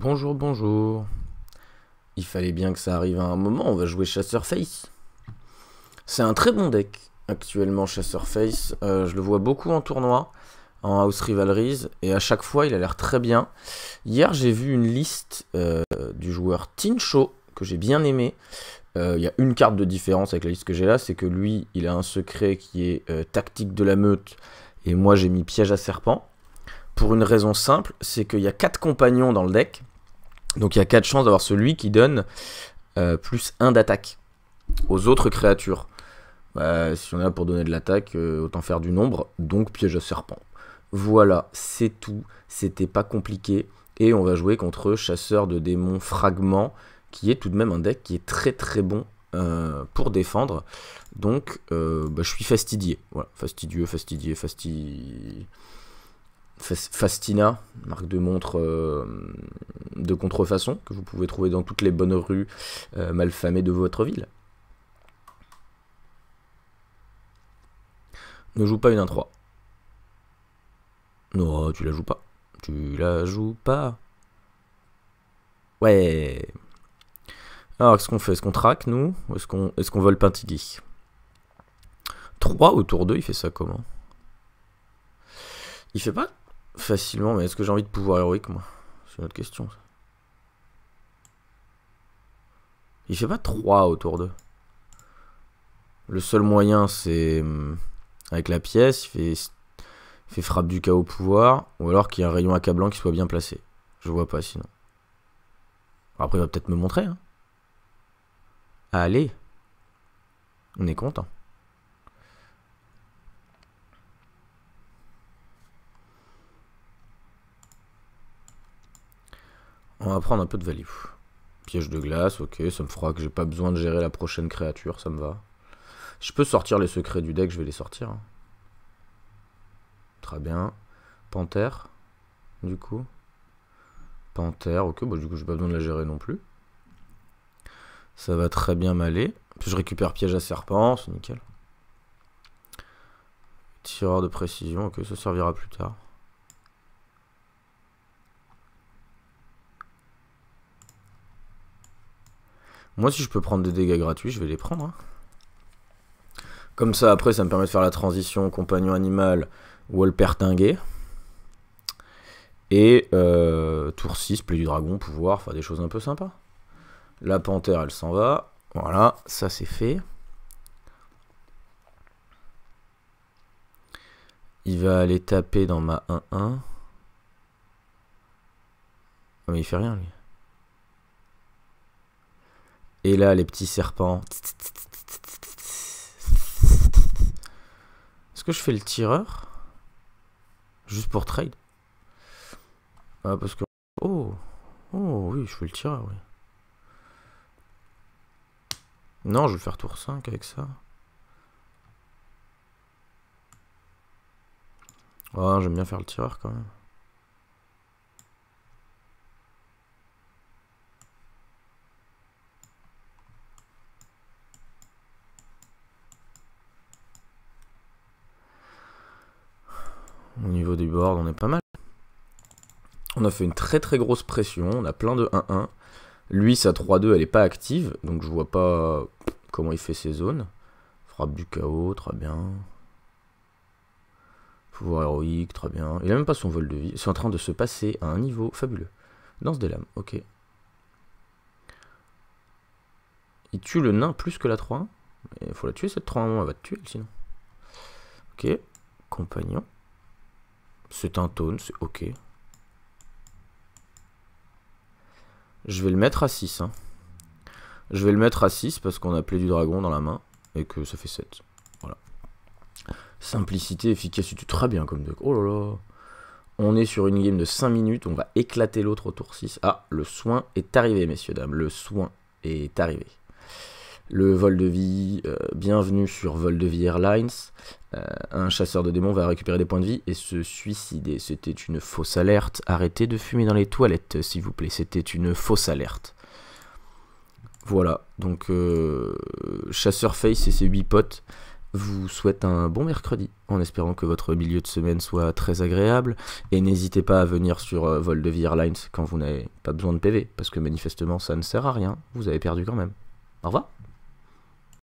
Bonjour, bonjour. Il fallait bien que ça arrive à un moment, on va jouer Chasseur Face. C'est un très bon deck, actuellement, Chasseur Face. Euh, je le vois beaucoup en tournoi, en House Rivalries, et à chaque fois, il a l'air très bien. Hier, j'ai vu une liste euh, du joueur Tincho, que j'ai bien aimé. Euh, il y a une carte de différence avec la liste que j'ai là, c'est que lui, il a un secret qui est Tactique de la meute, et moi, j'ai mis Piège à serpent pour une raison simple, c'est qu'il y a 4 compagnons dans le deck, donc il y a 4 chances d'avoir celui qui donne euh, plus 1 d'attaque aux autres créatures. si on est là pour donner de l'attaque, euh, autant faire du nombre, donc piège à serpent. Voilà, c'est tout, c'était pas compliqué, et on va jouer contre chasseur de démons fragment, qui est tout de même un deck qui est très très bon euh, pour défendre. Donc, bah, je suis fastidié. Voilà, fastidieux, fastidié, fastidieux. Fastina, marque de montre euh, de contrefaçon que vous pouvez trouver dans toutes les bonnes rues mal euh, malfamées de votre ville. Ne joue pas une 1-3. Non, tu la joues pas. Tu la joues pas. Ouais. Alors, qu'est-ce qu'on fait Est-ce qu'on traque, nous est-ce qu'on est ce qu'on vole Pintigui 3 autour d'eux il fait ça comment Il fait pas Facilement, mais est-ce que j'ai envie de pouvoir héroïque, moi C'est une autre question, ça. Il fait pas 3 autour d'eux. Le seul moyen, c'est... Hum, avec la pièce, il fait... fait frappe du chaos au pouvoir, ou alors qu'il y ait un rayon accablant qui soit bien placé. Je vois pas, sinon. Après, il va peut-être me montrer. Hein. Allez. On est content. On va prendre un peu de value. Piège de glace, ok, ça me fera que j'ai pas besoin de gérer la prochaine créature, ça me va. Je peux sortir les secrets du deck, je vais les sortir. Hein. Très bien. Panthère, du coup. Panthère, ok, Bon, bah, du coup j'ai pas besoin de la gérer non plus. Ça va très bien m'aller. Puis je récupère piège à serpent, c'est nickel. Tireur de précision, ok, ça servira plus tard. Moi, si je peux prendre des dégâts gratuits, je vais les prendre. Hein. Comme ça, après, ça me permet de faire la transition compagnon animal ou Et euh, tour 6, plaie du dragon, pouvoir, enfin des choses un peu sympas. La panthère, elle s'en va. Voilà, ça c'est fait. Il va aller taper dans ma 1-1. Ah, mais il fait rien, lui. Et là, les petits serpents. Est-ce que je fais le tireur Juste pour trade ah, parce que... Oh Oh oui, je fais le tireur, oui. Non, je vais faire tour 5 avec ça. Ah, j'aime bien faire le tireur quand même. Au niveau des bords, on est pas mal. On a fait une très très grosse pression, on a plein de 1-1. Lui, sa 3-2, elle est pas active, donc je vois pas comment il fait ses zones. Frappe du chaos, très bien. Pouvoir héroïque, très bien. Il a même pas son vol de vie. C'est en train de se passer à un niveau fabuleux. Danse des lames, ok. Il tue le nain plus que la 3-1. Il faut la tuer cette 3-1, elle va te tuer sinon. Ok, compagnon. C'est un tone, c'est ok. Je vais le mettre à 6. Hein. Je vais le mettre à 6 parce qu'on a appelé du dragon dans la main et que ça fait 7. Voilà. Simplicité, efficacité, très bien comme deck. Oh là là. On est sur une game de 5 minutes, on va éclater l'autre au tour 6. Ah, le soin est arrivé, messieurs, dames. Le soin est arrivé le vol de vie, euh, bienvenue sur vol de vie Airlines, euh, un chasseur de démons va récupérer des points de vie et se suicider. C'était une fausse alerte. Arrêtez de fumer dans les toilettes, s'il vous plaît. C'était une fausse alerte. Voilà, donc euh, Chasseur Face et ses 8 potes vous souhaitent un bon mercredi, en espérant que votre milieu de semaine soit très agréable. Et n'hésitez pas à venir sur Vol de Vie Airlines quand vous n'avez pas besoin de PV, parce que manifestement ça ne sert à rien, vous avez perdu quand même. Au revoir